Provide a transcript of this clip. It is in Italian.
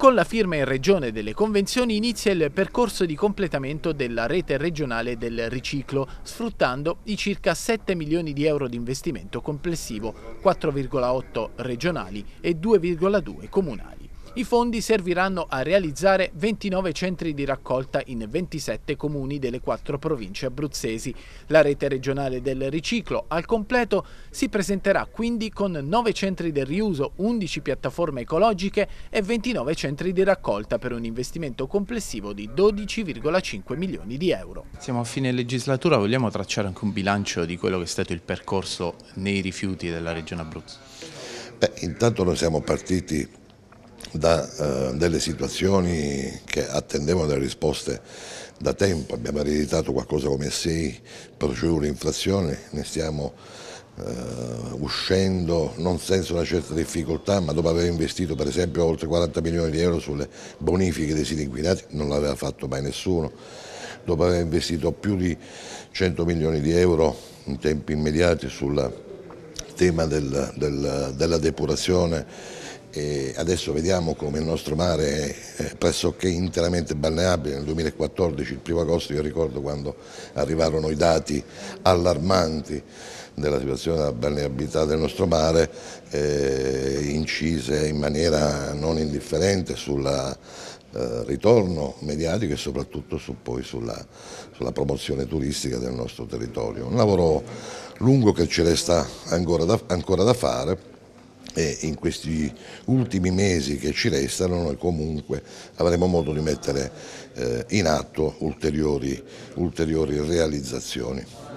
Con la firma in regione delle convenzioni inizia il percorso di completamento della rete regionale del riciclo, sfruttando i circa 7 milioni di euro di investimento complessivo, 4,8 regionali e 2,2 comunali. I fondi serviranno a realizzare 29 centri di raccolta in 27 comuni delle quattro province abruzzesi. La rete regionale del riciclo al completo si presenterà quindi con 9 centri del riuso, 11 piattaforme ecologiche e 29 centri di raccolta per un investimento complessivo di 12,5 milioni di euro. Siamo a fine legislatura, vogliamo tracciare anche un bilancio di quello che è stato il percorso nei rifiuti della regione Abruzzo? Beh, intanto noi siamo partiti da eh, delle situazioni che attendevano delle risposte da tempo, abbiamo ereditato qualcosa come sei procedure di infrazione, ne stiamo eh, uscendo non senza una certa difficoltà, ma dopo aver investito per esempio oltre 40 milioni di euro sulle bonifiche dei siti inquinati, non l'aveva fatto mai nessuno, dopo aver investito più di 100 milioni di euro in tempi immediati sul tema del, del, della depurazione e adesso vediamo come il nostro mare è pressoché interamente balneabile. Nel 2014, il primo agosto, io ricordo quando arrivarono i dati allarmanti della situazione della balneabilità del nostro mare, eh, incise in maniera non indifferente sul eh, ritorno mediatico e soprattutto su, poi sulla, sulla, promozione turistica del nostro territorio. Un lavoro lungo che ci resta ancora da, ancora da fare e in questi ultimi mesi che ci restano noi comunque avremo modo di mettere eh, in atto ulteriori, ulteriori realizzazioni.